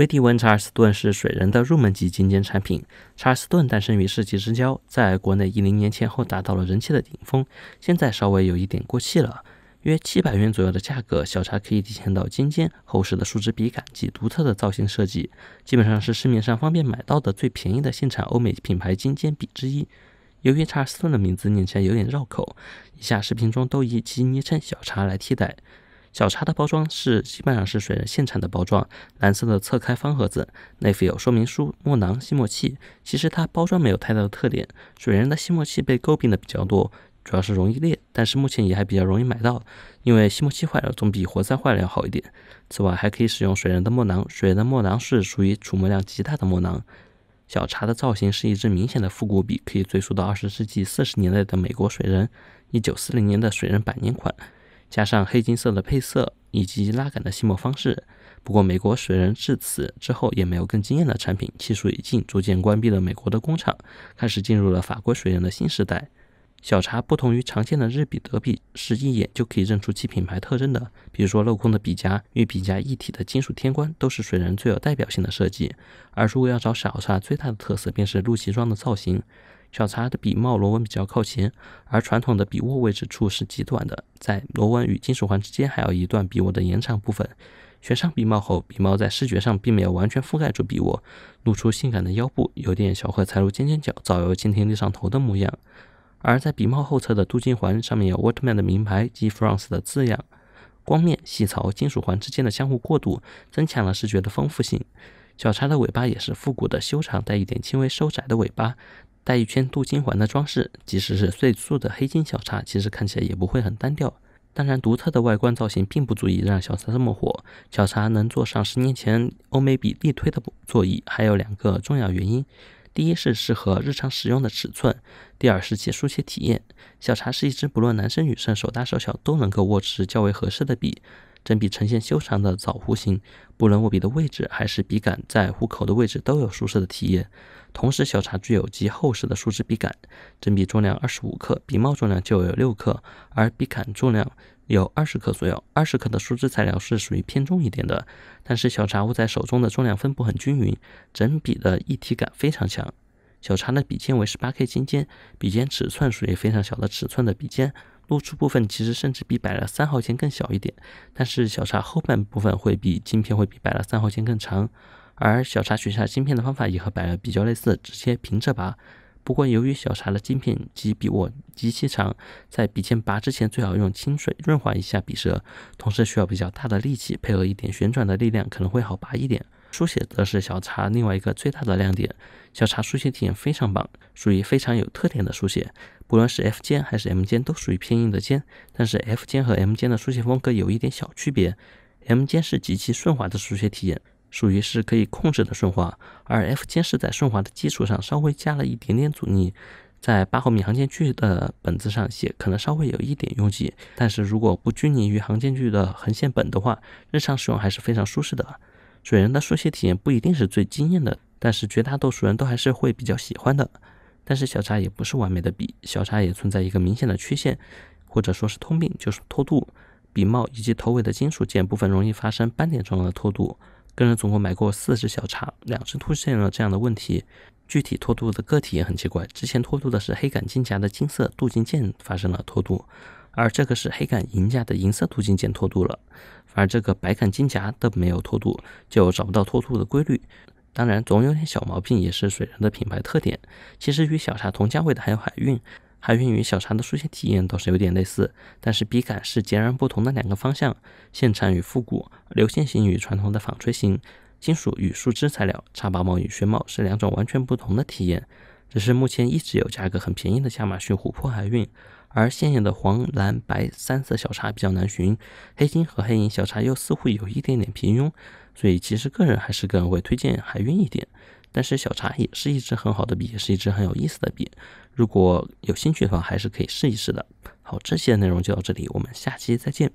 威蒂文查尔斯顿是水人的入门级精尖产品。查尔斯顿诞生于世纪之交，在国内一零年前后达到了人气的顶峰，现在稍微有一点过气了。约七百元左右的价格，小茶可以体现到金尖厚实的树脂笔杆及独特的造型设计，基本上是市面上方便买到的最便宜的现产欧美品牌金尖笔之一。由于查尔斯顿的名字念起来有点绕口，以下视频中都以其昵称小茶来替代。小茶的包装是基本上是水人现产的包装，蓝色的侧开方盒子，内附有说明书、墨囊、吸墨器。其实它包装没有太大的特点。水人的吸墨器被诟病的比较多，主要是容易裂，但是目前也还比较容易买到。因为吸墨器坏了总比活塞坏了要好一点。此外，还可以使用水人的墨囊。水人的墨囊是属于储墨量极大的墨囊。小茶的造型是一只明显的复古笔，可以追溯到二十世纪四十年代的美国水人，一九四零年的水人百年款。加上黑金色的配色以及拉杆的吸墨方式，不过美国水人至此之后也没有更惊艳的产品，气数已尽，逐渐关闭了美国的工厂，开始进入了法国水人的新时代。小茶不同于常见的日比德比，是一眼就可以认出其品牌特征的，比如说镂空的笔夹与笔夹一体的金属天冠，都是水人最有代表性的设计。而如果要找小茶最大的特色，便是露脐装的造型。小茶的笔帽螺纹比较靠前，而传统的笔握位置处是极短的，在螺纹与金属环之间还有一段笔握的延长部分。选上笔帽后，笔帽在视觉上并没有完全覆盖住笔握，露出性感的腰部，有点小荷才露尖尖角，早有蜻蜓立上头的模样。而在笔帽后侧的镀金环上面有 Waterman 的名牌及 France 的字样，光面细槽金属环之间的相互过渡，增强了视觉的丰富性。小茶的尾巴也是复古的修长，带一点轻微收窄的尾巴。带一圈镀金环的装饰，即使是碎素的黑金小茶，其实看起来也不会很单调。当然，独特的外观造型并不足以让小茶这么火。小茶能坐上十年前欧美比力推的座椅，还有两个重要原因：第一是适合日常使用的尺寸，第二是其书写体验。小茶是一支不论男生女生、手大手小都能够握持较为合适的笔。整笔呈现修长的枣弧形，不论握笔的位置还是笔杆在虎口的位置都有舒适的体验。同时，小茶具有极厚实的树脂笔杆，整笔重量二十五克，笔帽重量就有六克，而笔杆重量有二十克左右。二十克的树脂材料是属于偏重一点的，但是小茶握在手中的重量分布很均匀，整笔的一体感非常强。小茶的笔尖为十八 K 金尖，笔尖尺寸属于非常小的尺寸的笔尖。露出部分其实甚至比百乐三号键更小一点，但是小茶后半部分会比晶片会比百乐三号键更长，而小茶取下晶片的方法也和百乐比较类似，直接平着拔。不过由于小茶的晶片及笔握极其长，在笔尖拔之前最好用清水润滑一下笔舌，同时需要比较大的力气，配合一点旋转的力量可能会好拔一点。书写则是小茶另外一个最大的亮点，小茶书写体验非常棒，属于非常有特点的书写。不论是 F 尖还是 M 锋，都属于偏硬的尖。但是 F 尖和 M 尖的书写风格有一点小区别。M 尖是极其顺滑的书写体验，属于是可以控制的顺滑。而 F 尖是在顺滑的基础上稍微加了一点点阻力。在八毫米行间距的本子上写，可能稍微有一点拥挤。但是如果不拘泥于行间距的横线本的话，日常使用还是非常舒适的。水人的书写体验不一定是最惊艳的，但是绝大多数人都还是会比较喜欢的。但是小叉也不是完美的笔，小叉也存在一个明显的缺陷，或者说是通病，就是脱度。笔帽以及头尾的金属件部分容易发生斑点状的脱度。个人总共买过四支小叉，两只出现了这样的问题。具体脱度的个体也很奇怪，之前脱度的是黑杆金夹的金色镀金件发生了脱度，而这个是黑杆银夹的银色镀金件脱度了。反而这个百感金夹都没有脱度，就找不到脱度的规律。当然，总有点小毛病也是水人的品牌特点。其实与小茶同价位的还有海运，海运与小茶的书写体验倒是有点类似，但是笔感是截然不同的两个方向：线产与复古，流线型与传统的纺锤型，金属与树脂材料，茶拔帽与靴帽是两种完全不同的体验。只是目前一直有价格很便宜的亚马逊琥珀海运，而现有的黄、蓝、白三色小茶比较难寻，黑金和黑银小茶又似乎有一点点平庸，所以其实个人还是更会推荐海韵一点。但是小茶也是一支很好的笔，也是一支很有意思的笔。如果有兴趣的话，还是可以试一试的。好，这期的内容就到这里，我们下期再见。